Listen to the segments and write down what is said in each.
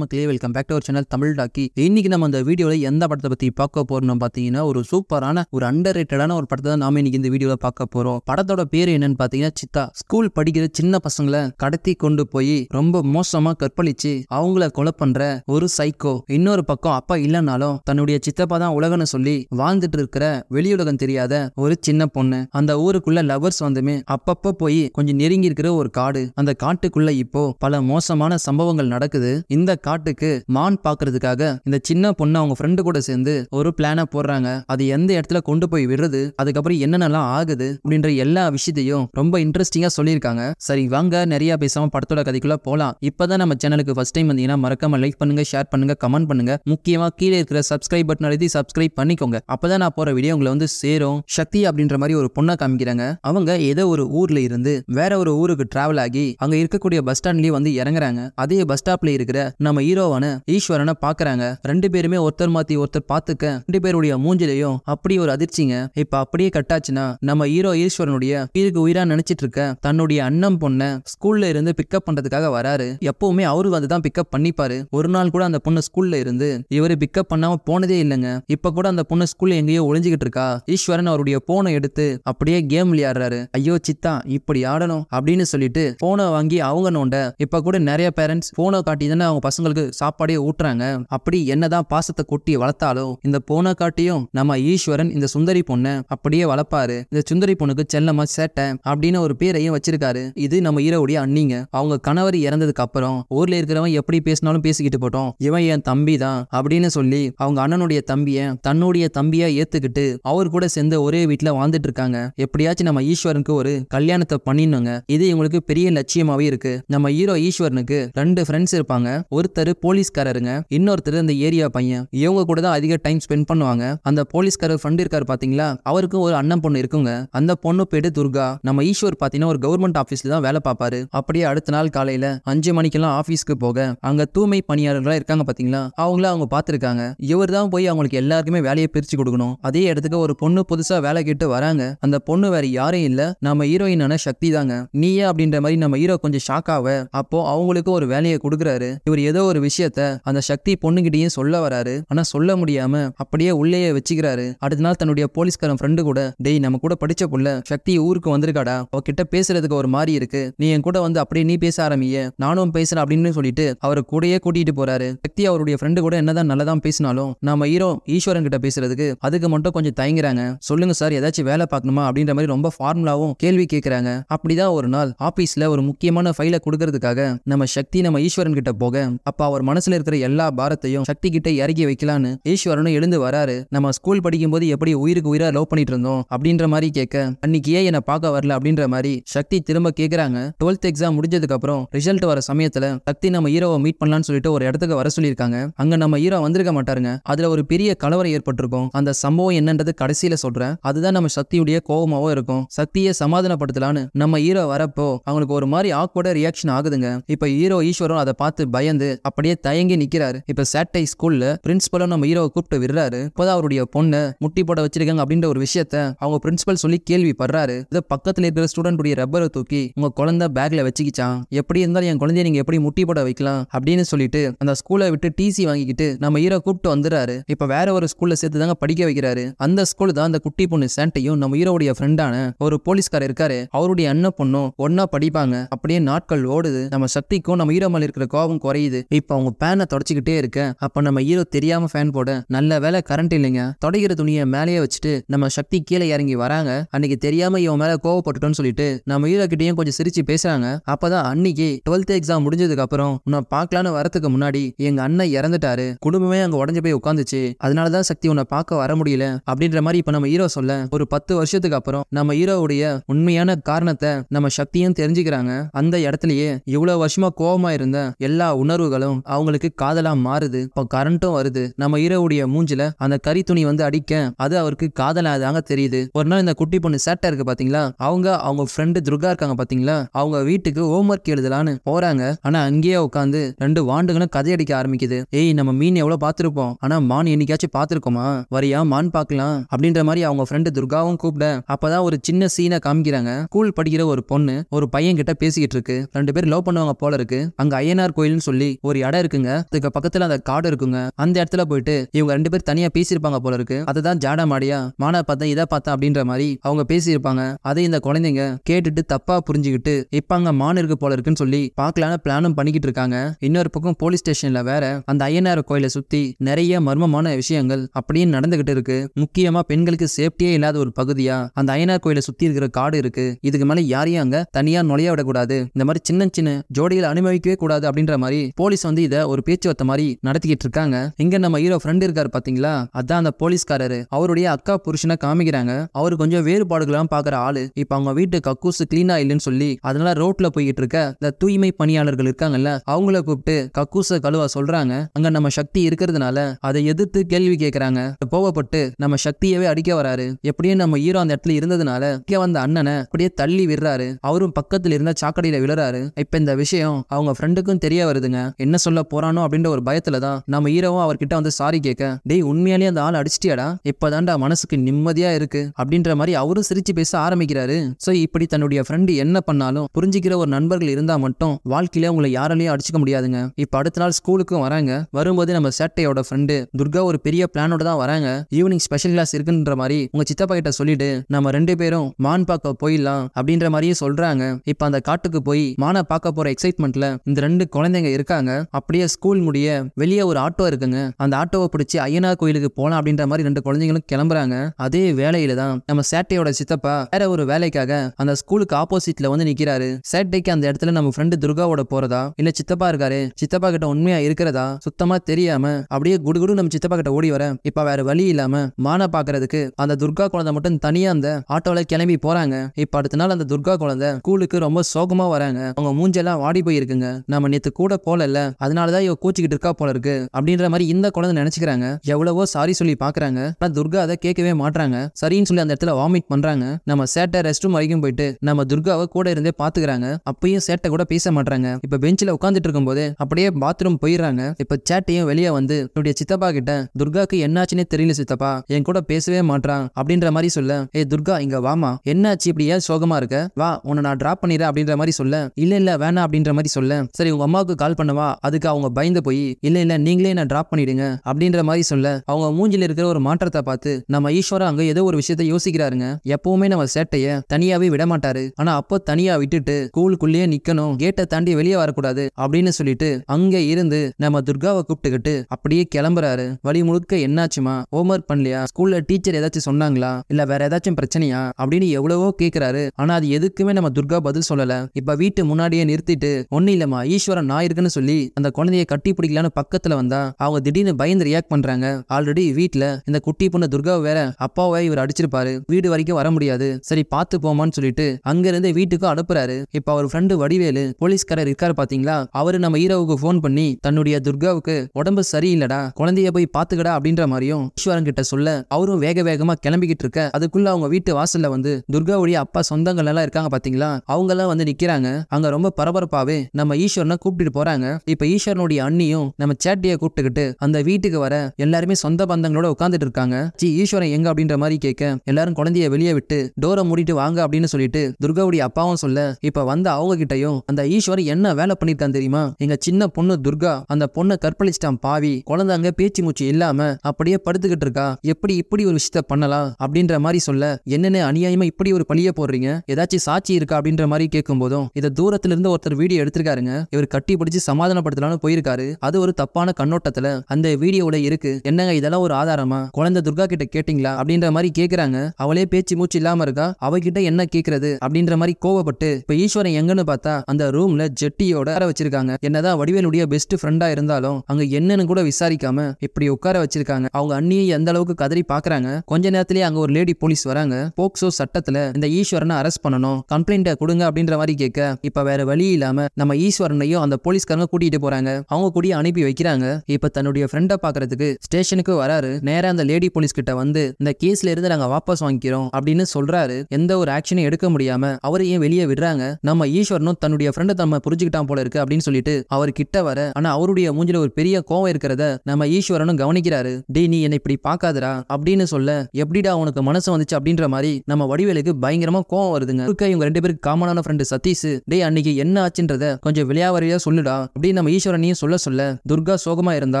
மக்களே welcome back to our channel Tamil talkie இன்னைக்கு நம்ம அந்த வீடியோவில் எந்த படத்தை பத்தி பார்க்க போறோம் பார்த்தீங்கன்னா ஒரு சூப்பரான ஒரு அண்டர் ரேட்டடான ஒரு படத்தை தான் நாம இன்னைக்கு இந்த வீடியோவில் பார்க்க போறோம் படத்தோட பேர் என்னன்னு பார்த்தீங்கன்னா சித்தா ஸ்கூல் படிக்கிற சின்ன பசங்களை கடத்தி கொண்டு போய் ரொம்ப மோசமா கற்பழிச்சு அவங்கள கொலை பண்ற ஒரு சைக்கோ இன்னொரு பக்கம் அப்பா இல்லைனாலும் தன்னுடைய சித்தப்பா தான் உலகன்னு சொல்லி வாழ்ந்துட்டு இருக்கிற வெளியுலகம் தெரியாத ஒரு சின்ன பொண்ணு அந்த ஊருக்குள்ள லவர்ஸ் வந்துமே அப்பப்போ போய் கொஞ்சம் நெருங்கி இருக்கிற ஒரு காடு அந்த காட்டுக்குள்ள இப்போ பல மோசமான சம்பவங்கள் நடக்குது இந்த காட்டுக்கு மான் பாக்குறதுக்காக இந்த சின்ன பொண்ணு அவங்க ஃப்ரெண்டு கூட சேர்ந்து ஒரு பிளான போடுறாங்க அது எந்த இடத்துல கொண்டு போய் விடுறது அதுக்கப்புறம் என்னென்னலாம் ஆகுது அப்படின்ற எல்லா விஷயத்தையும் ரொம்ப இன்ட்ரெஸ்டிங்கா சொல்லியிருக்காங்க சரி வாங்க நிறைய பேசாம படத்தோட கதைக்குள்ள போலாம் இப்பதான் நம்ம சேனலுக்கு ஃபர்ஸ்ட் டைம் வந்தீங்கன்னா மறக்காம லைக் பண்ணுங்க ஷேர் பண்ணுங்க கமெண்ட் பண்ணுங்க முக்கியமா கீழே இருக்கிற சப்ஸ்கிரைப் பட்டன் எழுதி சப்ஸ்கிரைப் பண்ணிக்கோங்க அப்பதான் நான் போற வீடியோ உங்களை வந்து சேரும் சக்தி அப்படின்ற மாதிரி ஒரு பொண்ணை காமிக்கிறாங்க அவங்க ஏதோ ஒரு ஊர்ல இருந்து வேற ஒரு ஊருக்கு டிராவல் ஆகி அங்க இருக்கக்கூடிய பஸ் ஸ்டாண்ட்லயே வந்து இறங்குறாங்க அதே பஸ் ஸ்டாப்ல இருக்கிற நம்ம ஹீரோவான ஈஸ்வரனை பாக்குறாங்க ரெண்டு பேருமே ஒருத்தர் மாத்தி ஒருத்தர் பாத்துக்க ரெண்டு பேருடைய மூஞ்சிலையும் அப்படி ஒரு அதிர்ச்சிங்க இப்ப அப்படியே கட்டாச்சுன்னா நம்ம ஹீரோ ஈஸ்வரனுடைய உயிருக்கு உயிரா நினைச்சிட்டு இருக்க தன்னுடைய அண்ணன் பொண்ணை ஸ்கூல்ல இருந்து பிக்கப் பண்றதுக்காக வராரு எப்பவுமே அவரு வந்துதான் பிக்கப் பண்ணிப்பாரு ஒரு நாள் கூட அந்த பொண்ணு ஸ்கூல்ல இருந்து இவரு பிக்கப் பண்ணாம போனதே இல்லைங்க இப்ப கூட அந்த பொண்ணு ஸ்கூல்ல எங்கேயோ ஒளிஞ்சுக்கிட்டு இருக்கா ஈஸ்வரன் அவருடைய போனை எடுத்து அப்படியே கேம் விளையாடுறாரு ஐயோ சித்தா இப்படி ஆடணும் அப்படின்னு சொல்லிட்டு போனை வாங்கி அவங்க நோண்ட இப்ப கூட நிறைய பேரண்ட்ஸ் போனை காட்டி தானே அவங்க பசங்களுக்கு சாப்பாடே ஊட்டுறாங்க அப்படி என்னதான் பாசத்தை கொட்டி வளர்த்தாலும் இந்த போனை காட்டியும் நம்ம ஈஸ்வரன் இந்த சுந்தரி பொண்ணை அப்படியே வளர்ப்பாரு இந்த சுந்தரி பொண்ணுக்கு செல்லமா சேட்டை அப்படின்னு ஒரு பேரையும் வச்சிருக்காரு இது நம்ம ஈரோடைய அண்ணிங்க அவங்க கணவர் இறந்ததுக்கு அப்புறம் ஊர்ல இருக்கிறவன் எப்படி பேசினாலும் பேசிக்கிட்டு போட்டோம் இவன் என் தம்பி தான் அப்படின்னு சொல்லி அவங்க அண்ணனுடைய தம்பிய தன்னுடைய தம்பியா ஏத்துக்கிட்டு அவர் கூட சேர்ந்து ஒரே வீட்டுல வாழ்ந்துட்டு இருக்காங்க எப்படியாச்சும் நம்ம ஈஸ்வரனுக்கு ஒரு கல்யாணத்தை பண்ணிடணுங்க இது இவங்களுக்கு பெரிய லட்சியமாவே இருக்கு நம்ம ஹீரோ ஈஸ்வரனுக்கு ரெண்டு ஃப்ரெண்ட்ஸ் இருப்பாங்க ஒரு ஒருத்தர் போலீஸ்காரருங்க இன்னொருத்தர் அந்த ஏரியா பையன் இவங்க கூட தான் அதிக டைம் ஸ்பெண்ட் பண்ணுவாங்க அந்த போலீஸ்காரர் ஃப்ரெண்ட் இருக்காரு பாத்தீங்களா அவருக்கு ஒரு அண்ணன் பொண்ணு இருக்குங்க அந்த பொண்ணு பேரு துர்கா நம்ம ஈஸ்வர் பாத்தீங்கன்னா ஒரு கவர்மெண்ட் ஆஃபீஸ்ல தான் வேலை பார்ப்பாரு அப்படியே அடுத்த நாள் காலையில அஞ்சு மணிக்கெல்லாம் ஆஃபீஸ்க்கு போக அங்க தூய்மை பணியாளர்களா இருக்காங்க பாத்தீங்களா அவங்கள அவங்க பார்த்துருக்காங்க இவர் தான் போய் அவங்களுக்கு எல்லாருக்குமே வேலையை பிரிச்சு கொடுக்கணும் அதே இடத்துக்கு ஒரு பொண்ணு புதுசா வேலை கேட்டு வராங்க அந்த பொண்ணு வேற யாரையும் இல்ல நம்ம ஹீரோயினான சக்தி தாங்க நீயே அப்படின்ற மாதிரி நம்ம ஹீரோ கொஞ்சம் ஷாக் ஆக அப்போ அவங்களுக்கு ஒரு வேலையை கொடுக்குறாரு இவர் ஏதோ ஒரு விஷயத்த அந்த சக்தி பொண்ணுகிட்டயும் சொல்ல வராரு ஆனா சொல்ல முடியாம அப்படியே உள்ளேயே வச்சுக்கிறாரு அடுத்த நாள் தன்னுடைய போலீஸ்காரன் ஃப்ரெண்டு கூட டெய் நம்ம கூட படிச்ச புள்ள சக்தி ஊருக்கு வந்திருக்காடா அவகிட்ட பேசுறதுக்கு ஒரு மாதிரி இருக்கு நீ என் கூட வந்து அப்படியே நீ பேச ஆரம்பிய நானும் பேசுறேன் அப்படின்னு சொல்லிட்டு அவரை கூடயே கூட்டிட்டு போறாரு சக்தி அவருடைய ஃப்ரெண்டு கூட என்னதான் நல்லதான் பேசினாலும் நம்ம ஹீரோ ஈஸ்வரன் கிட்ட பேசுறதுக்கு அதுக்கு மட்டும் கொஞ்சம் தயங்குறாங்க சொல்லுங்க சார் ஏதாச்சும் வேலை பார்க்கணுமா அப்படின்ற மாதிரி ரொம்ப ஃபார்முலாவும் கேள்வி கேட்கிறாங்க அப்படிதான் ஒரு நாள் ஆபீஸ்ல ஒரு முக்கியமான ஃபைலை கொடுக்கறதுக்காக நம்ம சக்தி நம்ம ஈஸ்வரன் கிட்ட போக அப்ப அவர் மனசுல இருக்கிற எல்லா பாரத்தையும் சக்தி கிட்ட இறக்கி வைக்கலான்னு ஈஸ்வரனும் எழுந்து வராரு நம்ம ஸ்கூல் படிக்கும் போது எப்படி உயிருக்கு உயிரா லவ் பண்ணிட்டு இருந்தோம் அப்படின்ற மாதிரி கேட்க அன்னைக்கு ஏன் என்ன பார்க்க வரல அப்படின்ற மாதிரி சக்தி திரும்ப கேட்கறாங்க டுவெல்த் எக்ஸாம் முடிஞ்சதுக்கு அப்புறம் ரிசல்ட் வர சமயத்துல சக்தி நம்ம ஹீரோவை மீட் பண்ணலாம்னு சொல்லிட்டு ஒரு இடத்துக்கு வர சொல்லியிருக்காங்க அங்க நம்ம ஹீரோ வந்திருக்க மாட்டாருங்க அதுல ஒரு பெரிய கலவரம் ஏற்பட்டிருக்கும் அந்த சம்பவம் என்னன்றது கடைசியில சொல்றேன் அதுதான் நம்ம சக்தியுடைய கோபமாவும் இருக்கும் சக்தியை சமாதானப்படுத்தலான்னு நம்ம ஹீரோ வரப்போ அவங்களுக்கு ஒரு மாதிரி ஆக்வர்டா ரியாக்ஷன் ஆகுதுங்க இப்ப ஹீரோ ஈஸ்வரம் அதை பார்த்து பயந்து அப்படியே தயங்கி நிக்கிறாரு இப்ப சேட்டை ஸ்கூல்ல பிரின்சிபலும் நம்ம ஹீரோவை கூப்பிட்டு விடுறாரு இப்போதான் அவருடைய பொண்ணு முட்டி போட வச்சிருக்காங்க அப்படின்ற ஒரு விஷயத்த அவங்க பிரின்சிபல் சொல்லி கேள்விப்படுறாரு இதை பக்கத்துல இருக்கிற ஸ்டூடெண்ட் ரப்பரை தூக்கி உங்க குழந்தை பேக்ல வச்சுக்கிச்சான் எப்படி இருந்தாலும் என் குழந்தைய நீங்க எப்படி முட்டி போட வைக்கலாம் அப்படின்னு சொல்லிட்டு அந்த ஸ்கூலை விட்டு டிசி வாங்கிக்கிட்டு நம்ம ஹீரோ கூப்பிட்டு வந்துடுறாரு இப்ப வேற ஒரு ஸ்கூல்ல சேர்த்து தாங்க படிக்க வைக்கிறாரு அந்த ஸ்கூல் தான் அந்த குட்டி பொண்ணு சேண்டையும் நம்ம ஹீரோவுடைய ஃப்ரெண்டான ஒரு போலீஸ்காரர் இருக்காரு அவருடைய அண்ணன் பொண்ணும் ஒன்னா படிப்பாங்க அப்படியே நாட்கள் ஓடுது நம்ம சக்திக்கும் நம்ம ஹீரோ மேல இருக்கிற கோபம் குறையுது தெரியுது இப்போ அவங்க பேனை தொடச்சிக்கிட்டே இருக்க அப்ப நம்ம ஹீரோ தெரியாம ஃபேன் போட நல்ல வேலை கரண்ட் இல்லைங்க தொடைக்கிற துணியை மேலேயே வச்சுட்டு நம்ம சக்தி கீழே இறங்கி வராங்க அன்னைக்கு தெரியாம இவன் மேல கோவப்பட்டுட்டோம்னு சொல்லிட்டு நம்ம ஹீரோ கிட்டேயும் கொஞ்சம் சிரிச்சு பேசுறாங்க அப்பதான் அன்னைக்கு டுவெல்த் எக்ஸாம் முடிஞ்சதுக்கு அப்புறம் உன்னை பார்க்கலான்னு வரதுக்கு முன்னாடி எங்க அண்ணன் இறந்துட்டாரு குடும்பமே அங்க உடஞ்சு போய் உட்காந்துச்சு அதனாலதான் சக்தி உன்னை பார்க்க வர முடியல அப்படின்ற மாதிரி இப்ப நம்ம ஹீரோ சொல்ல ஒரு பத்து வருஷத்துக்கு அப்புறம் நம்ம ஹீரோவுடைய உண்மையான காரணத்தை நம்ம சக்தியும் தெரிஞ்சுக்கிறாங்க அந்த இடத்துலயே இவ்வளவு வருஷமா கோபமா இருந்த எல்லா உணர்வு உணர்வுகளும் அவங்களுக்கு காதலா மாறுது இப்போ கரண்ட்டும் வருது நம்ம ஹீரோவுடைய மூஞ்சில அந்த கறி துணி வந்து அடிக்க அது அவருக்கு காதலாதாங்க தெரியுது ஒரு நாள் இந்த குட்டி பொண்ணு சேட்டை இருக்கு பாத்தீங்களா அவங்க அவங்க ஃப்ரெண்டு துர்கா இருக்காங்க பாத்தீங்களா அவங்க வீட்டுக்கு ஹோம் ஒர்க் எழுதலான்னு போறாங்க ஆனா அங்கேயே உட்காந்து ரெண்டு வாண்டுகளும் கதையடிக்க ஆரம்பிக்குது ஏய் நம்ம மீன் எவ்வளவு பார்த்திருப்போம் ஆனா மான் என்னைக்காச்சும் பார்த்திருக்கோமா வரியா மான் பார்க்கலாம் அப்படின்ற மாதிரி அவங்க ஃப்ரெண்டு துர்காவும் கூப்பிட அப்பதான் ஒரு சின்ன சீனை காமிக்கிறாங்க ஸ்கூல் படிக்கிற ஒரு பொண்ணு ஒரு பையன் கிட்ட பேசிக்கிட்டு இருக்கு ரெண்டு பேர் லவ் பண்ணுவாங்க போல இருக்கு அங்க ஐயனார் கோயில்னு சொல்லி ஒரு இடம் இருக்குங்க அதுக்கு பக்கத்துல அந்த காடு இருக்குங்க அந்த இடத்துல போயிட்டு இவங்க ரெண்டு பேர் தனியா பேசியிருப்பாங்க போல இருக்கு அதுதான் ஜாடா மாடியா மானா பார்த்தா இதை பார்த்தா அப்படின்ற மாதிரி அவங்க பேசியிருப்பாங்க அதை இந்த குழந்தைங்க கேட்டுட்டு தப்பா புரிஞ்சுக்கிட்டு இப்ப அங்க மான் இருக்கு போல இருக்குன்னு சொல்லி பாக்கலான பிளானும் பண்ணிக்கிட்டு இருக்காங்க இன்னொரு பக்கம் போலீஸ் ஸ்டேஷன்ல வேற அந்த ஐயனார் கோயில சுத்தி நிறைய மர்மமான விஷயங்கள் அப்படியே நடந்துகிட்டு இருக்கு முக்கியமா பெண்களுக்கு சேஃப்டியே இல்லாத ஒரு பகுதியா அந்த ஐயனார் கோயில சுத்தி இருக்கிற காடு இருக்கு இதுக்கு மேல யாரையும் அங்க தனியா நுழைய விடக்கூடாது இந்த மாதிரி சின்ன சின்ன ஜோடிகளை அனுபவிக்கவே கூடாது அப்படின்ற மாதிரி போலீஸ் வந்து இதை ஒரு பேச்சுவார்த்தை மாதிரி நடத்திக்கிட்டு இருக்காங்க இங்க நம்ம ஹீரோ ஃப்ரெண்ட் இருக்காரு பாத்தீங்களா அதான் அந்த போலீஸ்காரரு அவருடைய அக்கா புருஷனை காமிக்கிறாங்க அவரு கொஞ்சம் வேறுபாடுகள்லாம் பாக்குற ஆளு இப்ப அவங்க வீட்டு கக்கூஸ் கிளீனா இல்லைன்னு சொல்லி அதனால ரோட்ல போய்கிட்டு இருக்க இந்த தூய்மை பணியாளர்கள் இருக்காங்கல்ல அவங்கள கூப்பிட்டு கக்கூச கழுவா சொல்றாங்க அங்க நம்ம சக்தி இருக்கிறதுனால அதை எதிர்த்து கேள்வி கேட்கிறாங்க கோவப்பட்டு நம்ம சக்தியவே அடிக்க வராரு எப்படியும் நம்ம ஹீரோ அந்த இடத்துல இருந்ததுனால இங்க வந்த அண்ணனை அப்படியே தள்ளி விடுறாரு அவரும் பக்கத்துல இருந்த சாக்கடையில விழுறாரு இப்ப இந்த விஷயம் அவங்க ஃப்ரெண்டுக்கும் தெரிய வருதுங்க என்ன சொல்ல போறானோ அப்படின்ற ஒரு பயத்துல தான் நம்ம ஹீரோவும் அவர்கிட்ட வந்து சாரி கேட்க டேய் உண்மையாலே அந்த ஆள் அடிச்சிட்டியாடா இப்பதான்டா மனசுக்கு நிம்மதியா இருக்கு அப்படின்ற மாதிரி அவரும் சிரிச்சு பேச ஆரம்பிக்கிறாரு சோ இப்படி தன்னுடைய ஃப்ரெண்டு என்ன பண்ணாலும் புரிஞ்சுக்கிற ஒரு நண்பர்கள் இருந்தா மட்டும் வாழ்க்கையில உங்களை யாராலையும் அடிச்சுக்க முடியாதுங்க இப்ப அடுத்த நாள் ஸ்கூலுக்கும் வராங்க வரும்போது நம்ம சேட்டையோட ஃப்ரெண்டு துர்கா ஒரு பெரிய பிளானோட தான் வராங்க ஈவினிங் ஸ்பெஷல் கிளாஸ் இருக்குன்ற மாதிரி உங்க சித்தப்பா கிட்ட சொல்லிட்டு நம்ம ரெண்டு பேரும் மான் பார்க்க போயிடலாம் அப்படின்ற மாதிரியே சொல்றாங்க இப்ப அந்த காட்டுக்கு போய் மானை பார்க்க போற எக்ஸைட்மெண்ட்ல இந்த ரெண்டு குழந்தைங்க இருக்காங்க போறாங்க அப்படியே ஸ்கூல் முடிய வெளியே ஒரு ஆட்டோ இருக்குங்க அந்த ஆட்டோவை பிடிச்சி ஐயனார் கோயிலுக்கு போகலாம் அப்படின்ற மாதிரி ரெண்டு குழந்தைங்களும் கிளம்புறாங்க அதே வேலையில தான் நம்ம சேட்டையோட சித்தப்பா வேற ஒரு வேலைக்காக அந்த ஸ்கூலுக்கு ஆப்போசிட்ல வந்து நிக்கிறாரு சேட்டைக்கு அந்த இடத்துல நம்ம ஃப்ரெண்டு துர்காவோட போறதா இல்ல சித்தப்பா இருக்காரு சித்தப்பா கிட்ட உண்மையா இருக்கிறதா சுத்தமா தெரியாம அப்படியே குடுகுடு நம்ம சித்தப்பா கிட்ட ஓடி வர இப்ப வேற வழி இல்லாம மான பாக்குறதுக்கு அந்த துர்கா குழந்தை மட்டும் தனியா அந்த ஆட்டோல கிளம்பி போறாங்க இப்ப அடுத்த நாள் அந்த துர்கா குழந்தை ஸ்கூலுக்கு ரொம்ப சோகமா வராங்க அவங்க மூஞ்செல்லாம் வாடி போயிருக்குங்க நம்ம நேத்து கூட போல இல்ல அதனாலதான் இவ கோச்சிக்கிட்டு இருக்கா போல இருக்கு அப்படின்ற மாதிரி இந்த குழந்தை நினைச்சுக்கிறாங்க எவ்வளவோ சாரி சொல்லி பாக்குறாங்க ஆனா துர்கா அதை கேட்கவே மாட்டாங்க சரின்னு சொல்லி அந்த இடத்துல வாமிட் பண்றாங்க நம்ம சேட்டை ரெஸ்ட் ரூம் வரைக்கும் போயிட்டு நம்ம துர்காவை கூட இருந்தே பாத்துக்கிறாங்க அப்பயும் சேட்டை கூட பேச மாட்டாங்க இப்ப பெஞ்சில உட்காந்துட்டு இருக்கும் போது அப்படியே பாத்ரூம் போயிடுறாங்க இப்ப சேட்டையும் வெளியே வந்து என்னுடைய சித்தப்பா கிட்ட துர்காக்கு என்னாச்சுன்னே தெரியல சித்தப்பா என் கூட பேசவே மாட்டான் அப்படின்ற மாதிரி சொல்ல ஏ துர்கா இங்க வாமா என்னாச்சு இப்படி ஏன் சோகமா இருக்க வா உன்னை நான் டிராப் பண்ணிடுறேன் அப்படின்ற மாதிரி சொல்ல இல்ல இல்ல வேணாம் அப்படின்ற மாதிரி சொல்ல சரி உங்க அம்மாவுக்கு கால் பண்ணவா சொல்லவா அதுக்கு அவங்க பயந்து போய் இல்ல இல்ல நீங்களே நான் டிராப் பண்ணிடுங்க அப்படின்ற மாதிரி சொல்ல அவங்க மூஞ்சில இருக்கிற ஒரு மாற்றத்தை பார்த்து நம்ம ஈஸ்வரா அங்க ஏதோ ஒரு விஷயத்த யோசிக்கிறாருங்க எப்பவுமே நம்ம சேட்டைய தனியாவே விட மாட்டாரு ஆனா அப்போ தனியா விட்டுட்டு கூலுக்குள்ளேயே நிக்கணும் கேட்டை தாண்டி வெளியே வரக்கூடாது அப்படின்னு சொல்லிட்டு அங்க இருந்து நம்ம துர்காவை கூப்பிட்டுக்கிட்டு அப்படியே கிளம்புறாரு வழி முழுக்க என்னாச்சுமா ஹோம்ஒர்க் பண்ணலையா ஸ்கூல்ல டீச்சர் ஏதாச்சும் சொன்னாங்களா இல்ல வேற ஏதாச்சும் பிரச்சனையா அப்படின்னு எவ்வளவோ கேக்குறாரு ஆனா அது எதுக்குமே நம்ம துர்கா பதில் சொல்லல இப்ப வீட்டு முன்னாடியே நிறுத்திட்டு ஒன்னும் இல்லம்மா ஈஸ்வரன் நான் இருக்குன்னு சொல்லி சொல்லி அந்த குழந்தைய கட்டி பிடிக்கலான்னு பக்கத்துல வந்தா அவங்க திடீர்னு பயந்து ரியாக்ட் பண்றாங்க ஆல்ரெடி வீட்டுல இந்த குட்டி பொண்ணு துர்கா வேற அப்பாவை இவர் அடிச்சிருப்பாரு வீடு வரைக்கும் வர முடியாது சரி பார்த்து போமான்னு சொல்லிட்டு அங்க இருந்து வீட்டுக்கும் அனுப்புறாரு இப்ப அவர் ஃப்ரெண்டு வடிவேலு போலீஸ்காரர் இருக்காரு பாத்தீங்களா அவரு நம்ம ஹீரோவுக்கு போன் பண்ணி தன்னுடைய துர்காவுக்கு உடம்பு சரியில்லடா குழந்தைய போய் பாத்துக்கடா அப்படின்ற மாதிரியும் ஈஸ்வரன் கிட்ட சொல்ல அவரும் வேக வேகமா கிளம்பிக்கிட்டு இருக்க அதுக்குள்ள அவங்க வீட்டு வாசல்ல வந்து துர்காவுடைய அப்பா சொந்தங்கள் எல்லாம் இருக்காங்க பாத்தீங்களா அவங்க எல்லாம் வந்து நிக்கிறாங்க அங்க ரொம்ப பரபரப்பாவே நம்ம ஈஸ்வரனை கூப்பிட்டு போறாங்க இப்ப ஈஸ்வரனுடைய அண்ணியும் நம்ம சேட்டியை கூப்பிட்டுக்கிட்டு அந்த வீட்டுக்கு வர எல்லாருமே சொந்த பந்தங்களோட உட்காந்துட்டு இருக்காங்க ஜி ஈஸ்வரன் எங்க அப்படின்ற மாதிரி கேட்க எல்லாரும் குழந்தைய வெளியே விட்டு டோரை மூடிட்டு வாங்க அப்படின்னு சொல்லிட்டு துர்காவுடைய அப்பாவும் சொல்ல இப்ப வந்த அவங்க கிட்டையும் அந்த ஈஸ்வரன் என்ன வேலை பண்ணிருக்கான் தெரியுமா எங்க சின்ன பொண்ணு துர்கா அந்த பொண்ணை கற்பழிச்சிட்டான் பாவி குழந்தை அங்க பேச்சு மூச்சு இல்லாம அப்படியே படுத்துக்கிட்டு இருக்கா எப்படி இப்படி ஒரு விஷயத்த பண்ணலாம் அப்படின்ற மாதிரி சொல்ல என்னென்ன அநியாயமா இப்படி ஒரு பழிய போடுறீங்க ஏதாச்சும் சாட்சி இருக்கா அப்படின்ற மாதிரி கேட்கும் போதும் இதை தூரத்துல இருந்து ஒருத்தர் வீடியோ எடுத்திருக்காருங்க இவர் கட்டி பிடிச்சி சமாளி சமாதானப்படுத்தலாம்னு போயிருக்காரு அது ஒரு தப்பான கண்ணோட்டத்துல அந்த வீடியோல இருக்கு என்னங்க இதெல்லாம் ஒரு ஆதாரமா குழந்தை துர்கா கிட்ட கேட்டீங்களா அப்படின்ற மாதிரி கேக்குறாங்க அவளே பேச்சு மூச்சு இல்லாம இருக்கா அவகிட்ட என்ன கேக்குறது அப்படின்ற மாதிரி கோவப்பட்டு இப்ப ஈஸ்வரன் எங்கன்னு பார்த்தா அந்த ரூம்ல ஜெட்டியோட வச்சிருக்காங்க என்னதான் வடிவேலுடைய பெஸ்ட் ஃப்ரெண்டா இருந்தாலும் அங்க என்னன்னு கூட விசாரிக்காம இப்படி உட்கார வச்சிருக்காங்க அவங்க அண்ணியை எந்த அளவுக்கு கதறி பாக்குறாங்க கொஞ்ச நேரத்திலேயே அங்க ஒரு லேடி போலீஸ் வராங்க போக்சோ சட்டத்துல இந்த ஈஸ்வரனை அரெஸ்ட் பண்ணணும் கம்ப்ளைண்ட்டை கொடுங்க அப்படின்ற மாதிரி கேட்க இப்ப வேற வழி இல்லாம நம்ம ஈஸ்வரனையும் அந்த போலீஸ்காரங்க கூட்டிட்டு போறாங்க அவங்க கூடி அனுப்பி வைக்கிறாங்க இப்ப தன்னுடைய ஃப்ரெண்டை பாக்குறதுக்கு ஸ்டேஷனுக்கு வராரு நேரா அந்த லேடி போலீஸ் கிட்ட வந்து இந்த கேஸ்ல இருந்து நாங்க வாபஸ் வாங்கிக்கிறோம் அப்படின்னு சொல்றாரு எந்த ஒரு ஆக்ஷனும் எடுக்க முடியாம அவரையும் ஏன் வெளியே விடுறாங்க நம்ம ஈஸ்வரனும் தன்னுடைய ஃப்ரெண்டை நம்ம புரிஞ்சுக்கிட்டான் போல இருக்கு அப்படின்னு சொல்லிட்டு அவர் கிட்ட வர ஆனா அவருடைய மூஞ்சில ஒரு பெரிய கோவம் இருக்கிறத நம்ம ஈஸ்வரனும் கவனிக்கிறாரு டே நீ என்னை இப்படி பாக்காதரா அப்படின்னு சொல்ல எப்படிடா உனக்கு மனசு வந்துச்சு அப்படின்ற மாதிரி நம்ம வடிவேலுக்கு பயங்கரமா கோவம் வருதுங்க இவங்க ரெண்டு பேருக்கு காமனான ஃப்ரெண்டு சதீஷ் டே அன்னைக்கு என்ன ஆச்சுன்றத கொஞ்சம் விளையாவறையா சொல்லுடா அப்படின்னு நம்ம ஈஸ்வரனையும் சொல்ல சொல்ல துர்கா சோகமா இருந்தா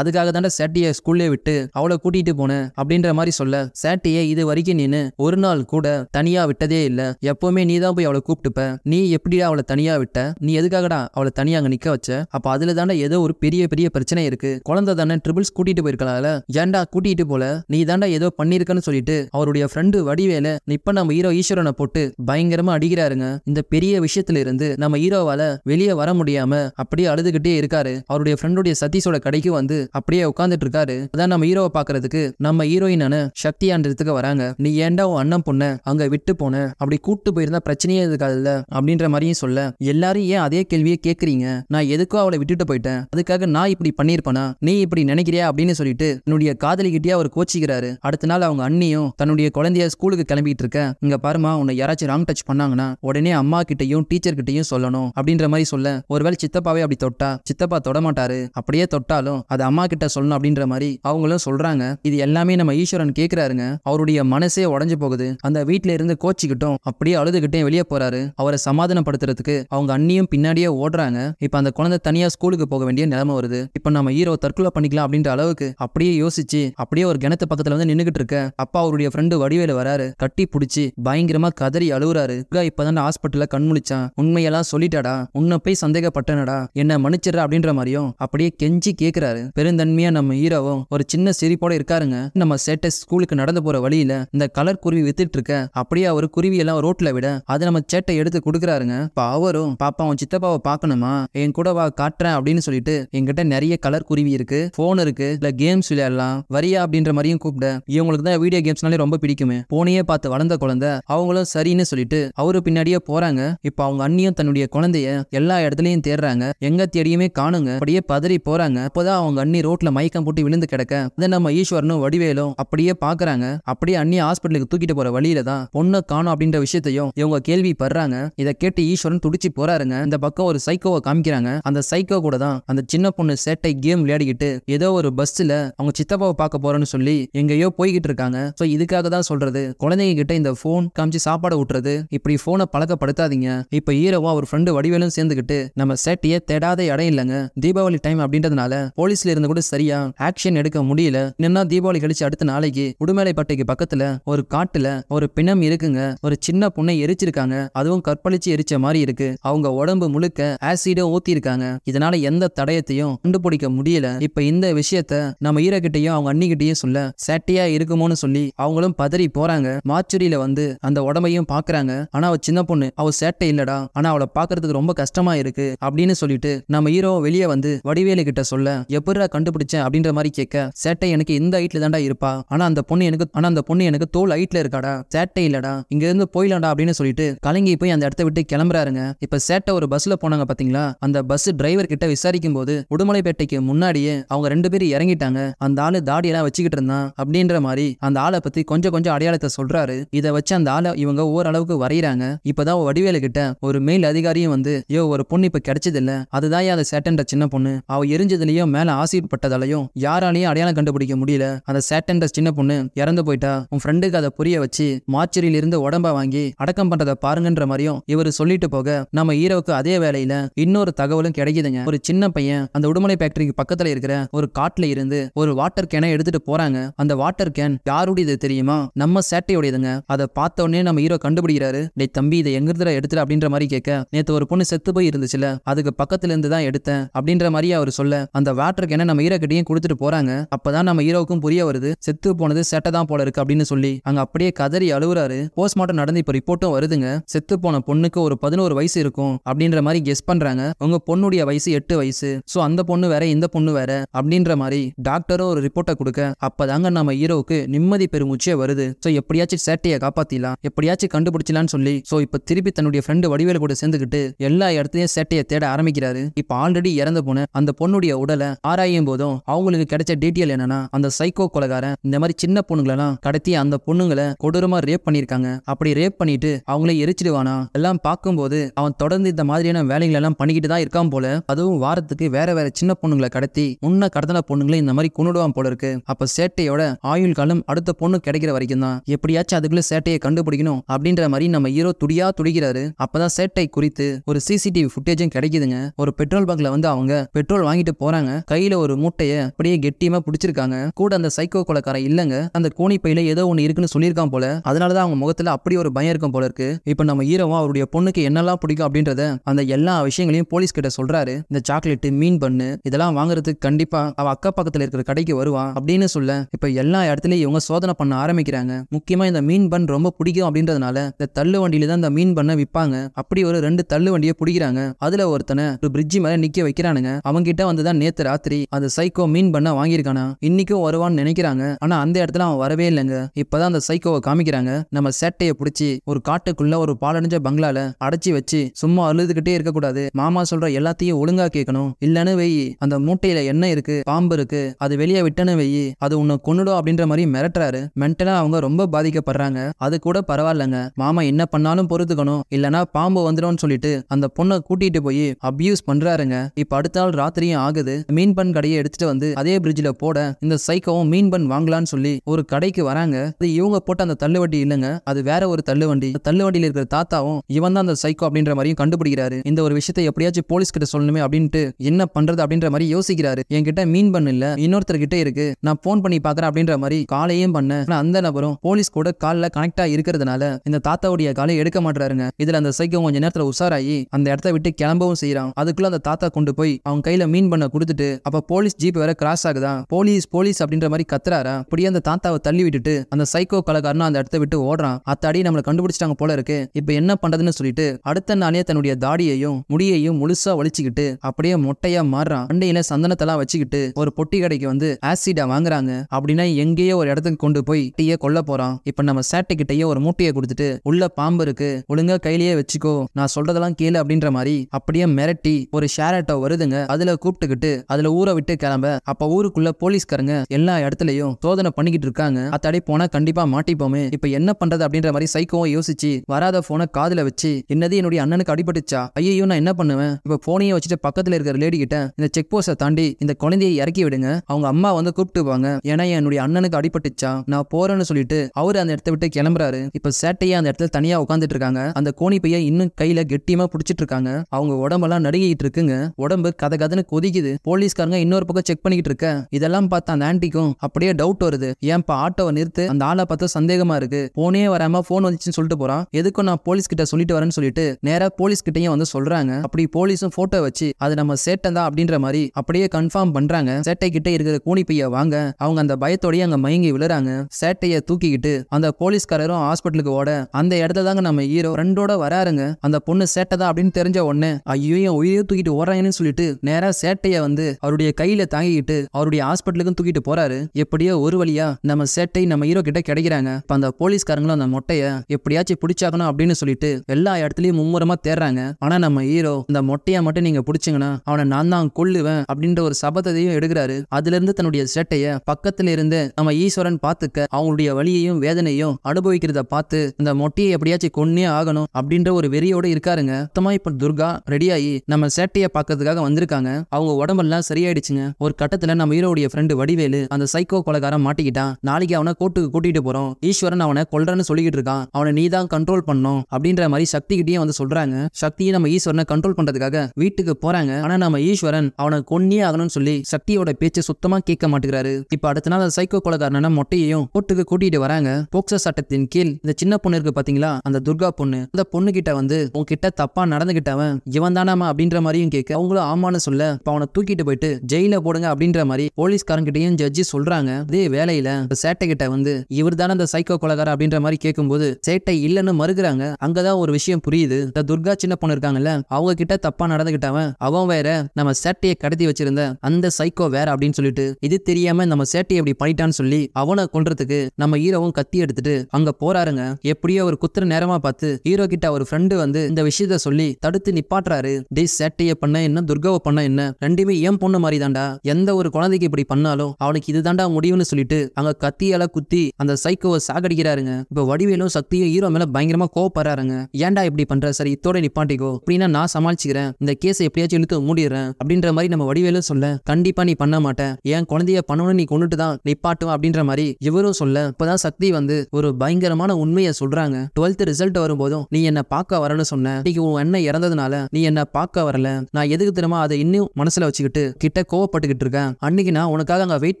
அதுக்காக தாண்ட சேட்டியை ஸ்கூல்லே விட்டு அவளை கூட்டிட்டு போனேன் அப்படின்ற மாதிரி சொல்ல சேட்டியை இது வரைக்கும் நின்று ஒரு நாள் கூட தனியா விட்டதே இல்ல எப்பவுமே நீ தான் போய் அவளை கூப்பிட்டுப்ப நீ எப்படிடா அவளை தனியா விட்ட நீ எதுக்காகடா அவளை தனியா அங்க நிக்க வச்ச அப்ப அதுல தாண்டா ஏதோ ஒரு பெரிய பெரிய பிரச்சனை இருக்கு குழந்தை தானே ட்ரிபிள்ஸ் கூட்டிட்டு போயிருக்கலாம்ல ஏன்டா கூட்டிட்டு போல நீ தாண்டா ஏதோ பண்ணிருக்கன்னு சொல்லிட்டு அவருடைய ஃப்ரெண்டு வடிவேல இப்ப நம்ம ஹீரோ ஈஸ்வரனை போட்டு பயங்கரமா அடிக்கிறாருங்க இந்த பெரிய விஷயத்துல இருந்து நம்ம ஹீரோவால வெளியே வர முடியாம அப்படியே அழுது அழுதுகிட்டே இருக்காரு அவருடைய ஃப்ரெண்டுடைய சதீஷோட கடைக்கு வந்து அப்படியே உட்காந்துட்டு இருக்காரு அதான் நம்ம ஹீரோவை பாக்குறதுக்கு நம்ம ஹீரோயினான சக்தியான்றதுக்கு வராங்க நீ ஏண்டா உன் அண்ணன் பொண்ண அங்க விட்டு போன அப்படி கூட்டு போயிருந்தா பிரச்சனையே இல்ல அப்படின்ற மாதிரியும் சொல்ல எல்லாரும் ஏன் அதே கேள்வியை கேக்குறீங்க நான் எதுக்கோ அவளை விட்டுட்டு போயிட்டேன் அதுக்காக நான் இப்படி பண்ணிருப்பேனா நீ இப்படி நினைக்கிறியா அப்படின்னு சொல்லிட்டு என்னுடைய காதலிக்கிட்டே அவர் கோச்சிக்கிறாரு அடுத்த நாள் அவங்க அண்ணியும் தன்னுடைய குழந்தைய ஸ்கூலுக்கு கிளம்பிட்டு இருக்க இங்க பாருமா உன்னை யாராச்சும் ராங் டச் பண்ணாங்கன்னா உடனே அம்மா கிட்டையும் டீச்சர் கிட்டையும் சொல்லணும் அப்படின்ற மாதிரி சொல்ல ஒருவேளை சித்தப்பாவே அப்படி தொட்டா தொட்டா சித்தப்பா தொடமாட்டாரு அப்படியே தொட்டாலும் அது அம்மா கிட்ட சொல்லணும் அப்படின்ற மாதிரி அவங்களும் சொல்றாங்க இது எல்லாமே நம்ம ஈஸ்வரன் கேட்கிறாருங்க அவருடைய மனசே உடஞ்சு போகுது அந்த வீட்டுல இருந்து கோச்சிக்கிட்டும் அப்படியே அழுதுகிட்டே வெளியே போறாரு அவரை சமாதானப்படுத்துறதுக்கு அவங்க அண்ணியும் பின்னாடியே ஓடுறாங்க இப்ப அந்த குழந்தை தனியா ஸ்கூலுக்கு போக வேண்டிய நிலைமை வருது இப்ப நம்ம ஹீரோ தற்கொலை பண்ணிக்கலாம் அப்படின்ற அளவுக்கு அப்படியே யோசிச்சு அப்படியே ஒரு கிணத்து பக்கத்துல வந்து நின்னுகிட்டு இருக்க அப்பா அவருடைய ஃப்ரெண்டு வடிவேல வராரு கட்டி பிடிச்சி பயங்கரமா கதறி அழுகுறாரு இப்பதான் ஹாஸ்பிட்டல்ல முழிச்சான் உண்மையெல்லாம் சொல்லிட்டாடா உன்னை போய் சந்தேகப்பட்டனடா என்ன மன்னிச்சிடுற அப்படின்ற மாதிரியும் அப்படியே கெஞ்சி கேட்கிறாரு பெருந்தன்மையா நம்ம ஹீரோவும் ஒரு சின்ன சிரிப்போட இருக்காருங்க நம்ம சேட்டை ஸ்கூலுக்கு நடந்து போற வழியில இந்த கலர் குருவி வித்துட்டு இருக்க அப்படியே அவர் குருவி எல்லாம் ரோட்ல விட அதை நம்ம சேட்டை எடுத்து கொடுக்குறாருங்க இப்ப அவரும் பாப்பா உன் சித்தப்பாவை பார்க்கணுமா என் கூட வா காட்டுறேன் அப்படின்னு சொல்லிட்டு என்கிட்ட நிறைய கலர் குருவி இருக்கு போன் இருக்கு இல்ல கேம்ஸ் விளையாடலாம் வரியா அப்படின்ற மாதிரியும் கூப்பிட இவங்களுக்கு தான் வீடியோ கேம்ஸ்னாலே ரொம்ப பிடிக்குமே போனையே பார்த்து வளர்ந்த குழந்தை அவங்களும் சரின்னு சொல்லிட்டு அவரு பின்னாடியே போறாங்க இப்ப அவங்க அண்ணியும் தன்னுடைய குழந்தைய எல்லா இடத்துலயும் தேடுறாங்க எங்க தேடியுமே காணுங்க அப்படியே பதறி போறாங்க அப்போதான் அவங்க அண்ணி ரோட்ல மயக்கம் போட்டு விழுந்து கிடக்க அதை நம்ம ஈஸ்வரனும் வடிவேலும் அப்படியே பாக்குறாங்க அப்படியே அண்ணி ஹாஸ்பிட்டலுக்கு தூக்கிட்டு போற வழியில தான் பொண்ணு காணும் அப்படின்ற விஷயத்தையும் இவங்க கேள்வி படுறாங்க இதை கேட்டு ஈஸ்வரன் துடிச்சு போறாருங்க இந்த பக்கம் ஒரு சைக்கோவை காமிக்கிறாங்க அந்த சைக்கோ கூட தான் அந்த சின்ன பொண்ணு சேட்டை கேம் விளையாடிக்கிட்டு ஏதோ ஒரு பஸ்ல அவங்க சித்தப்பாவை பார்க்க போறேன்னு சொல்லி எங்கேயோ போய்கிட்டு இருக்காங்க ஸோ இதுக்காக தான் சொல்றது குழந்தைங்க கிட்ட இந்த போன் காமிச்சு சாப்பாடு ஊட்டுறது இப்படி போனை பழக்கப்படுத்தாதீங்க இப்ப ஈரோவா ஒரு ஃப்ரெண்டு வடிவேலும் சேர்ந்துக்கிட்டு நம்ம சேட்டையை தேடா இல்லாத இடம் இல்லைங்க தீபாவளி டைம் அப்படின்றதுனால போலீஸ்ல இருந்து கூட சரியா ஆக்ஷன் எடுக்க முடியல என்ன தீபாவளி கழிச்சு அடுத்த நாளைக்கு உடுமலைப்பட்டைக்கு பக்கத்துல ஒரு காட்டுல ஒரு பிணம் இருக்குங்க ஒரு சின்ன பொண்ணை எரிச்சிருக்காங்க அதுவும் கற்பழிச்சு எரிச்ச மாதிரி இருக்கு அவங்க உடம்பு முழுக்க ஆசிட ஊத்தி இருக்காங்க இதனால எந்த தடயத்தையும் கண்டுபிடிக்க முடியல இப்ப இந்த விஷயத்த நம்ம ஈரக்கிட்டையும் அவங்க அன்னிக்கிட்டையும் சொல்ல சேட்டையா இருக்குமோன்னு சொல்லி அவங்களும் பதறி போறாங்க மாச்சுரியில வந்து அந்த உடம்பையும் பாக்குறாங்க ஆனா அவ சின்ன பொண்ணு அவ சேட்டை இல்லடா ஆனா அவளை பாக்குறதுக்கு ரொம்ப கஷ்டமா இருக்கு அப்படின்னு சொல்லிட்டு நம்ம ஹீரோ வெளியே வந்து வடிவேலு கிட்ட சொல்ல எப்படா கண்டுபிடிச்சேன் அப்படின்ற மாதிரி கேட்க சேட்டை எனக்கு இந்த ஹைட்ல தான்டா இருப்பா ஆனா அந்த பொண்ணு எனக்கு ஆனா அந்த பொண்ணு எனக்கு தோல் ஹைட்ல இருக்காடா சேட்டை இல்லடா இங்க இருந்து போயிலாம்டா அப்படின்னு சொல்லிட்டு கலங்கி போய் அந்த இடத்த விட்டு கிளம்புறாருங்க இப்ப சேட்டை ஒரு பஸ்ல போனாங்க பாத்தீங்களா அந்த பஸ் டிரைவர் கிட்ட விசாரிக்கும் போது உடுமலைப்பேட்டைக்கு முன்னாடியே அவங்க ரெண்டு பேரும் இறங்கிட்டாங்க அந்த ஆளு தாடியெல்லாம் வச்சுக்கிட்டு இருந்தான் அப்படின்ற மாதிரி அந்த ஆளை பத்தி கொஞ்சம் கொஞ்சம் அடையாளத்தை சொல்றாரு இதை வச்சு அந்த ஆளை இவங்க ஓரளவுக்கு வரைகிறாங்க இப்பதான் வடிவேலு கிட்ட ஒரு மேல் அதிகாரியும் வந்து ஐயோ ஒரு பொண்ணு இப்ப கிடைச்சதில்ல அதுதான் அதாயா அது சேட்டன்ற சின்ன பொண்ணு அவ எரிஞ்சதுலயும் மேல பட்டதாலையும் யாராலையும் அடையாளம் கண்டுபிடிக்க முடியல அந்த சேட்டன்ற சின்ன பொண்ணு இறந்து போயிட்டா உன் ஃப்ரெண்டுக்கு அதை புரிய வச்சு மாச்சரியில இருந்து உடம்ப வாங்கி அடக்கம் பண்றதை பாருங்கன்ற மாதிரியும் இவர் சொல்லிட்டு போக நம்ம ஹீரோவுக்கு அதே வேலையில இன்னொரு தகவலும் கிடைக்குதுங்க ஒரு சின்ன பையன் அந்த உடுமலை ஃபேக்டரிக்கு பக்கத்துல இருக்கிற ஒரு காட்டுல இருந்து ஒரு வாட்டர் கேனை எடுத்துட்டு போறாங்க அந்த வாட்டர் கேன் யாருடையது தெரியுமா நம்ம சேட்டையுடையதுங்க அதை பார்த்த உடனே நம்ம ஹீரோ கண்டுபிடிக்கிறாரு டே தம்பி இதை எங்கிருந்து எடுத்துட அப்படின்ற மாதிரி கேட்க நேத்து ஒரு பொண்ணு செத்து போய் இருந்துச்சுல அதுக்கு பக்கத்துல இருந்து இருந்து தான் எடுத்தேன் அப்படின்ற மாதிரி அவர் சொல்ல அந்த வாட்டருக்கு என்ன நம்ம கிட்டையும் கொடுத்துட்டு போறாங்க அப்பதான் நம்ம ஹீரோவுக்கும் புரிய வருது செத்து போனது செட்டை தான் போல இருக்கு அப்படின்னு சொல்லி அங்க அப்படியே கதறி அழுகுறாரு போஸ்ட்மார்ட்டம் நடந்து இப்ப ரிப்போர்ட்டும் வருதுங்க செத்து போன பொண்ணுக்கு ஒரு பதினோரு வயசு இருக்கும் அப்படின்ற மாதிரி கெஸ் பண்றாங்க உங்க பொண்ணுடைய வயசு எட்டு வயசு சோ அந்த பொண்ணு வேற இந்த பொண்ணு வேற அப்படின்ற மாதிரி டாக்டரும் ஒரு ரிப்போர்ட்டை கொடுக்க அப்பதாங்க நம்ம ஹீரோவுக்கு நிம்மதி பெருமூச்சே வருது சோ எப்படியாச்சும் சேட்டையை காப்பாத்திலாம் எப்படியாச்சும் கண்டுபிடிச்சலாம்னு சொல்லி சோ இப்ப திருப்பி தன்னுடைய ஃப்ரெண்டு வடிவேலு கூட சேர்ந்துக்கிட்டு எல்லா இடத்துலயும் சேட்டையை தேட ஆரம்பிக்கிறாரு இப்போ ஆல்ரெடி இறந்து போன அந்த பொண்ணுடைய உடலை ஆராயும் போதும் அவங்களுக்கு கிடைச்ச டீட்டெயில் என்னன்னா அந்த சைக்கோ கொலகாரன் இந்த மாதிரி சின்ன பொண்ணுங்களெல்லாம் கடத்தி அந்த பொண்ணுங்களை கொடூரமா ரேப் பண்ணியிருக்காங்க அப்படி ரேப் பண்ணிட்டு அவங்களே எரிச்சிடுவானா எல்லாம் பார்க்கும்போது அவன் தொடர்ந்து இந்த மாதிரியான வேலைகள் எல்லாம் பண்ணிக்கிட்டு தான் இருக்கான் போல அதுவும் வாரத்துக்கு வேற வேற சின்ன பொண்ணுங்களை கடத்தி முன்ன கடத்தின பொண்ணுங்களை இந்த மாதிரி கொண்டுடுவான் போல இருக்கு அப்ப சேட்டையோட ஆயுள் காலம் அடுத்த பொண்ணு கிடைக்கிற வரைக்கும் தான் எப்படியாச்சும் அதுக்குள்ள சேட்டையை கண்டுபிடிக்கணும் அப்படின்ற மாதிரி நம்ம ஹீரோ துடியா துடிக்கிறாரு அப்பதான் சேட்டை குறித்து ஒரு சிசிடிவி ஃபுட்டேஜும் கிடைக்குதுங்க ஒரு பெண் பெட்ரோல் பங்க்ல வந்து அவங்க பெட்ரோல் வாங்கிட்டு போறாங்க கையில ஒரு மூட்டையை அப்படியே கெட்டியமா பிடிச்சிருக்காங்க கூட அந்த சைக்கோ கொலக்கார இல்லங்க அந்த கோணி பையில ஏதோ ஒன்று இருக்குன்னு சொல்லியிருக்கான் போல அதனாலதான் அவங்க முகத்துல அப்படி ஒரு பயம் இருக்கும் போல இருக்கு இப்போ நம்ம ஹீரோவா அவருடைய பொண்ணுக்கு என்னெல்லாம் பிடிக்கும் அப்படின்றத அந்த எல்லா விஷயங்களையும் போலீஸ் கிட்ட சொல்றாரு இந்த சாக்லேட்டு மீன் பண்ணு இதெல்லாம் வாங்குறதுக்கு கண்டிப்பா அவ அக்கா பக்கத்துல இருக்கிற கடைக்கு வருவான் அப்படின்னு சொல்ல இப்ப எல்லா இடத்துலயும் இவங்க சோதனை பண்ண ஆரம்பிக்கிறாங்க முக்கியமா இந்த மீன் பண் ரொம்ப பிடிக்கும் அப்படின்றதுனால இந்த தள்ளு வண்டியில தான் இந்த மீன் பண்ண விற்பாங்க அப்படி ஒரு ரெண்டு தள்ளு வண்டியை பிடிக்கிறாங்க அதுல ஒருத்தனை ஒரு பிரிட்ஜ் குச்சி மேல நிக்க வைக்கிறானுங்க அவங்க கிட்ட வந்துதான் நேத்து ராத்திரி அந்த சைக்கோ மீன் பண்ண வாங்கியிருக்கானா இன்னைக்கும் வருவான்னு நினைக்கிறாங்க ஆனா அந்த இடத்துல அவன் வரவே இல்லைங்க இப்பதான் அந்த சைக்கோவை காமிக்கிறாங்க நம்ம சேட்டையை பிடிச்சி ஒரு காட்டுக்குள்ள ஒரு பாலடைஞ்ச பங்களால அடைச்சி வச்சு சும்மா அழுதுகிட்டே இருக்கக்கூடாது மாமா சொல்ற எல்லாத்தையும் ஒழுங்கா கேட்கணும் இல்லன்னு வெயி அந்த மூட்டையில என்ன இருக்கு பாம்பு இருக்கு அது வெளியே விட்டனு வெயி அது உன்னை கொன்னுடும் அப்படின்ற மாதிரி மிரட்டுறாரு மென்டலா அவங்க ரொம்ப பாதிக்கப்படுறாங்க அது கூட பரவாயில்லங்க மாமா என்ன பண்ணாலும் பொறுத்துக்கணும் இல்லனா பாம்பு வந்துடும் சொல்லிட்டு அந்த பொண்ணை கூட்டிட்டு போய் அபியூஸ் பண்ற சொல்றாருங்க இப்ப அடுத்த நாள் ராத்திரியும் ஆகுது மீன் பன் கடையை எடுத்துட்டு வந்து அதே பிரிட்ஜ்ல போட இந்த சைக்கோவும் மீன் பன் வாங்கலான்னு சொல்லி ஒரு கடைக்கு வராங்க அது இவங்க போட்ட அந்த தள்ளுவண்டி இல்லைங்க அது வேற ஒரு தள்ளுவண்டி தள்ளுவண்டியில் இருக்கிற தாத்தாவும் இவன் தான் அந்த சைக்கோ அப்படின்ற மாதிரியும் கண்டுபிடிக்கிறாரு இந்த ஒரு விஷயத்தை எப்படியாச்சும் போலீஸ் கிட்ட சொல்லணுமே அப்படின்ட்டு என்ன பண்றது அப்படின்ற மாதிரி யோசிக்கிறாரு என்கிட்ட மீன் பண் இல்ல இன்னொருத்தர் கிட்ட இருக்கு நான் போன் பண்ணி பாக்குறேன் அப்படின்ற மாதிரி காலையும் பண்ண அந்த நபரும் போலீஸ் கூட காலில் கனெக்டா இருக்கிறதுனால இந்த தாத்தாவுடைய காலை எடுக்க மாட்டாருங்க இதுல அந்த சைக்கோ கொஞ்ச நேரத்துல உஷாராகி அந்த இடத்த விட்டு கிளம்பவும் செய்யறான் அதுக்குள்ள ஆக்சுவலாக அந்த தாத்தா கொண்டு போய் அவங்க கையில் மீன் பண்ண கொடுத்துட்டு அப்போ போலீஸ் ஜீப் வேற கிராஸ் ஆகுதா போலீஸ் போலீஸ் அப்படின்ற மாதிரி கத்துறாரா அப்படியே அந்த தாத்தாவை தள்ளி விட்டுட்டு அந்த சைக்கோ கலகாரனா அந்த இடத்த விட்டு ஓடுறான் அடி நம்மளை கண்டுபிடிச்சிட்டாங்க போல இருக்கு இப்போ என்ன பண்றதுன்னு சொல்லிட்டு அடுத்த நாளே தன்னுடைய தாடியையும் முடியையும் முழுசா ஒழிச்சுக்கிட்டு அப்படியே மொட்டையா மாறுறான் அண்டையில சந்தனத்தெல்லாம் வச்சுக்கிட்டு ஒரு பொட்டி கடைக்கு வந்து ஆசிடா வாங்குறாங்க அப்படின்னா எங்கேயோ ஒரு இடத்துக்கு கொண்டு போய் டீயை கொல்ல போறான் இப்ப நம்ம சேட்டை கிட்டையே ஒரு மூட்டையை கொடுத்துட்டு உள்ள பாம்பு இருக்கு ஒழுங்கா கையிலேயே வச்சுக்கோ நான் சொல்றதெல்லாம் கேளு அப்படின்ற மாதிரி அப்படியே மிரட்டி ஒரு ஷேர் ஆட்டோ வருதுங்க அதுல கூப்பிட்டுக்கிட்டு அதுல ஊரை விட்டு கிளம்ப அப்ப ஊருக்குள்ள போலீஸ்காரங்க எல்லா இடத்துலயும் சோதனை பண்ணிக்கிட்டு இருக்காங்க அத்தாடி போனா கண்டிப்பா மாட்டிப்போமே இப்ப என்ன பண்றது அப்படின்ற மாதிரி சைக்கோவும் யோசிச்சு வராத போனை காதுல வச்சு என்னது என்னுடைய அண்ணனுக்கு அடிபட்டுச்சா ஐயோ நான் என்ன பண்ணுவேன் இப்ப போனையே வச்சுட்டு பக்கத்துல இருக்கிற லேடி கிட்ட இந்த செக் போஸ்டை தாண்டி இந்த குழந்தையை இறக்கி விடுங்க அவங்க அம்மா வந்து கூப்பிட்டுவாங்க ஏன்னா என்னுடைய அண்ணனுக்கு அடிபட்டுச்சா நான் போறேன்னு சொல்லிட்டு அவரு அந்த இடத்த விட்டு கிளம்புறாரு இப்ப சேட்டையா அந்த இடத்துல தனியா உட்காந்துட்டு இருக்காங்க அந்த கோணி பையன் இன்னும் கையில கெட்டியமா புடிச்சிட்டு இருக்காங்க அவங்க உடம்பெல்லாம் நடுகிட்டு இருக்குங்க உடம்பு கத கதன்னு கொதிக்குது போலீஸ்காரங்க இன்னொரு பக்கம் செக் பண்ணிக்கிட்டு இருக்க இதெல்லாம் பார்த்து அந்த ஆண்டிக்கும் அப்படியே டவுட் வருது ஏன் ஆட்டோவை நிறுத்து அந்த ஆளை பார்த்தா சந்தேகமா இருக்கு போனே வராம போன் வந்துச்சுன்னு சொல்லிட்டு போறான் எதுக்கும் நான் போலீஸ் கிட்ட சொல்லிட்டு வரேன்னு சொல்லிட்டு நேரா போலீஸ் கிட்டையும் வந்து சொல்றாங்க அப்படி போலீஸும் போட்டோ வச்சு அது நம்ம சேட்டந்தா அப்படின்ற மாதிரி அப்படியே கன்ஃபார்ம் பண்றாங்க சேட்டை கிட்ட இருக்கிற பைய வாங்க அவங்க அந்த பயத்தோடய அங்க மயங்கி விழுறாங்க சேட்டைய தூக்கிக்கிட்டு அந்த போலீஸ்காரரும் ஹாஸ்பிட்டலுக்கு ஓட அந்த இடத்துல தாங்க நம்ம ஹீரோ ஃப்ரெண்டோட வராருங்க அந்த பொண்ணு சேட்டதா அப்படின்னு தெரிஞ்ச உடனே ஐயோ என் உயிரையும் தூக்கிட்டு ஓடுறாங்கன்னு சொல்லிட்டு நேரா சேட்டையை வந்து அவருடைய கையில தாங்கிக்கிட்டு அவருடைய ஹாஸ்பிட்டலுக்கும் தூக்கிட்டு போறாரு எப்படியோ ஒரு வழியா நம்ம சேட்டை நம்ம ஹீரோ கிட்ட கிடைக்கிறாங்க அந்த போலீஸ்காரங்களும் அந்த மொட்டையை எப்படியாச்சும் பிடிச்சாக்கணும் அப்படின்னு சொல்லிட்டு எல்லா இடத்துலயும் மும்முரமா தேடுறாங்க ஆனா நம்ம ஹீரோ இந்த மொட்டையை மட்டும் நீங்க பிடிச்சிங்கன்னா அவனை நான் தான் கொள்ளுவேன் அப்படின்ற ஒரு சபதத்தையும் எடுக்கிறாரு அதுல இருந்து தன்னுடைய சேட்டையை பக்கத்துல இருந்து நம்ம ஈஸ்வரன் பாத்துக்க அவங்களுடைய வழியையும் வேதனையும் அனுபவிக்கிறத பார்த்து இந்த மொட்டையை எப்படியாச்சும் கொன்னே ஆகணும் அப்படின்ற ஒரு வெறியோட இருக்காருங்க மொத்தமா இப்ப துர்கா ரெடி ஆகி நம்ம சேட்டை வேட்டையை பார்க்கறதுக்காக வந்திருக்காங்க அவங்க உடம்பெல்லாம் சரியாயிடுச்சுங்க ஒரு கட்டத்துல நம்ம ஹீரோடைய ஃப்ரெண்டு வடிவேலு அந்த சைக்கோ கொலகாரம் மாட்டிக்கிட்டான் நாளைக்கு அவனை கோட்டுக்கு கூட்டிட்டு போறோம் ஈஸ்வரன் அவனை கொல்றன்னு சொல்லிக்கிட்டு இருக்கான் அவனை நீ தான் கண்ட்ரோல் பண்ணும் அப்படின்ற மாதிரி சக்தி கிட்டேயே வந்து சொல்றாங்க சக்தியை நம்ம ஈஸ்வரனை கண்ட்ரோல் பண்றதுக்காக வீட்டுக்கு போறாங்க ஆனா நம்ம ஈஸ்வரன் அவனை கொன்னியே ஆகணும்னு சொல்லி சக்தியோட பேச்சு சுத்தமா கேட்க மாட்டேங்கிறாரு இப்ப அடுத்த நாள் அந்த சைக்கோ கொலகாரன மொட்டையையும் கோட்டுக்கு கூட்டிட்டு வராங்க போக்சோ சட்டத்தின் கீழ் இந்த சின்ன பொண்ணு இருக்கு பாத்தீங்களா அந்த துர்கா பொண்ணு அந்த பொண்ணு கிட்ட வந்து உன்கிட்ட தப்பா நடந்துகிட்டவன் இவன் தானாமா அப்படின்ற மாதிரி மாதிரியும் கேட்க அவங்களும் ஆமான்னு சொல்ல இப்ப அவனை தூக்கிட்டு போயிட்டு ஜெயில போடுங்க அப்படின்ற மாதிரி போலீஸ்காரங்கிட்டையும் ஜட்ஜி சொல்றாங்க அதே வேலையில சேட்டை கிட்ட வந்து இவர் தானே அந்த சைக்கோ கொலகார அப்படின்ற மாதிரி கேட்கும்போது சேட்டை இல்லைன்னு மறுக்கிறாங்க அங்கதான் ஒரு விஷயம் புரியுது இந்த துர்கா சின்ன பொண்ணு இருக்காங்கல்ல அவங்க கிட்ட தப்பா நடந்துகிட்டவன் அவன் வேற நம்ம சேட்டையை கடத்தி வச்சிருந்த அந்த சைக்கோ வேற அப்படின்னு சொல்லிட்டு இது தெரியாம நம்ம சேட்டையை அப்படி பண்ணிட்டான்னு சொல்லி அவனை கொன்றதுக்கு நம்ம ஹீரோவும் கத்தி எடுத்துட்டு அங்க போறாருங்க எப்படியோ ஒரு குத்துற நேரமா பார்த்து ஹீரோ கிட்ட ஒரு ஃப்ரெண்டு வந்து இந்த விஷயத்த சொல்லி தடுத்து நிப்பாட்டுறாரு டி சேட்டை பாட்டியை பண்ண என்ன துர்காவை பண்ண என்ன ரெண்டுமே ஏன் பொண்ணு மாதிரி தாண்டா எந்த ஒரு குழந்தைக்கு இப்படி பண்ணாலும் அவனுக்கு இதுதாண்டா முடிவுன்னு சொல்லிட்டு அங்க கத்தியால குத்தி அந்த சைக்கோவை சாகடிக்கிறாருங்க இப்ப வடிவேலும் சக்தியும் ஹீரோ மேல பயங்கரமா கோவப்படுறாருங்க ஏன்டா இப்படி பண்ற சரி இத்தோட நிப்பாட்டிக்கோ அப்படின்னா நான் சமாளிச்சுக்கிறேன் இந்த கேஸை எப்படியாச்சும் இழுத்து மூடிடுறேன் அப்படின்ற மாதிரி நம்ம வடிவேலும் சொல்ல கண்டிப்பா நீ பண்ண மாட்டேன் ஏன் குழந்தைய பண்ணணும்னு நீ கொண்டுட்டு தான் நிப்பாட்டும் அப்படின்ற மாதிரி இவரும் சொல்ல இப்பதான் சக்தி வந்து ஒரு பயங்கரமான உண்மையை சொல்றாங்க டுவெல்த் ரிசல்ட் வரும்போதும் நீ என்ன பார்க்க வரணும்னு சொன்ன இன்னைக்கு உன் அண்ணன் இறந்ததுனால நீ என்ன பார்க்க வரல இருக்கேன் நான் எதுக்கு தெரியுமா அதை இன்னும் மனசுல வச்சுக்கிட்டு கிட்ட கோவப்பட்டுக்கிட்டு இருக்கேன் அன்னைக்கு நான் உனக்காக அங்க வெயிட்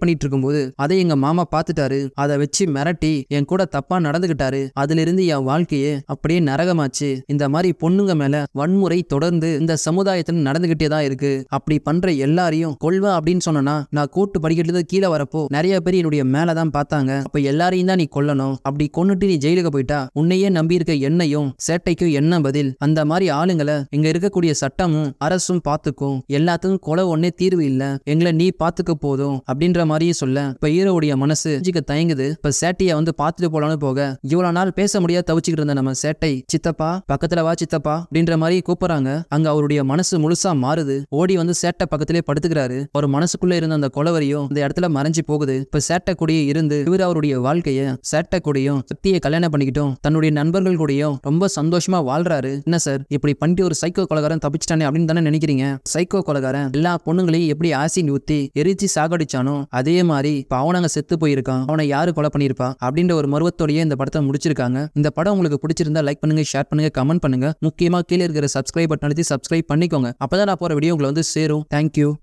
பண்ணிட்டு இருக்கும்போது அதை எங்க மாமா பாத்துட்டாரு அதை வச்சு மிரட்டி என் கூட தப்பா நடந்துகிட்டாரு அதுல இருந்து என் வாழ்க்கையே அப்படியே நரகமாச்சு இந்த மாதிரி பொண்ணுங்க மேல வன்முறை தொடர்ந்து இந்த சமுதாயத்துல நடந்துகிட்டே தான் இருக்கு அப்படி பண்ற எல்லாரையும் கொள்வா அப்படின்னு சொன்னா நான் கூட்டு படிக்கிறது கீழே வரப்போ நிறைய பேர் என்னுடைய மேலதான் பார்த்தாங்க அப்ப எல்லாரையும் தான் நீ கொல்லணும் அப்படி கொன்னுட்டு நீ ஜெயிலுக்கு போயிட்டா உன்னையே நம்பி இருக்க என்னையும் சேட்டைக்கும் என்ன பதில் அந்த மாதிரி ஆளுங்களை இங்க இருக்கக்கூடிய சட்டமும் அரசும் பார்த்துக்கும் எல்லாத்துக்கும் கொலை ஒன்னே தீர்வு இல்ல எங்களை நீ பாத்துக்க போதும் அப்படின்ற மாதிரியும் சொல்ல இப்ப ஈரோடைய மனசு தயங்குது இப்ப சேட்டைய வந்து பாத்துட்டு போலான்னு போக இவ்வளவு நாள் பேச முடியாத தவிச்சுக்கிட்டு இருந்த நம்ம சேட்டை சித்தப்பா பக்கத்துல வா சித்தப்பா அப்படின்ற மாதிரி கூப்பிடுறாங்க அங்க அவருடைய மனசு முழுசா மாறுது ஓடி வந்து சேட்டை பக்கத்திலே படுத்துக்கிறாரு அவர் மனசுக்குள்ள இருந்த அந்த கொலவரியும் இந்த இடத்துல மறைஞ்சு போகுது இப்ப சேட்டை கூடிய இருந்து இவர் அவருடைய வாழ்க்கைய சேட்டை கூடயும் சக்தியை கல்யாணம் பண்ணிக்கிட்டோம் தன்னுடைய நண்பர்கள் கூடயும் ரொம்ப சந்தோஷமா வாழ்றாரு என்ன சார் இப்படி பண்ணிட்டு ஒரு சைக்கோ கொலகாரம் தப்பிச்சிட்டானே அப்படின்னு தானே நினைக்கிறீங்க சைக்கோ கொலகாரன் எல்லா பொண்ணுங்களையும் எப்படி ஆசிட் ஊத்தி எரிச்சு சாகடிச்சானோ அதே மாதிரி இப்போ அவனாங்க செத்து போயிருக்கான் அவனை யாரு கொலை பண்ணியிருப்பா அப்படின்ற ஒரு மருவத்தோடய இந்த படத்தை முடிச்சிருக்காங்க இந்த படம் உங்களுக்கு பிடிச்சிருந்தா லைக் பண்ணுங்க ஷேர் பண்ணுங்க கமெண்ட் பண்ணுங்க முக்கியமா கீழே இருக்கிற சப்ஸ்கிரைப் பட்டன் அழுத்தி சப்ஸ்கிரைப் பண்ணிக்கோங்க அப்பதான் நான் போற வீடியோ உங்களை வந்து சேரும் தேங்க்யூ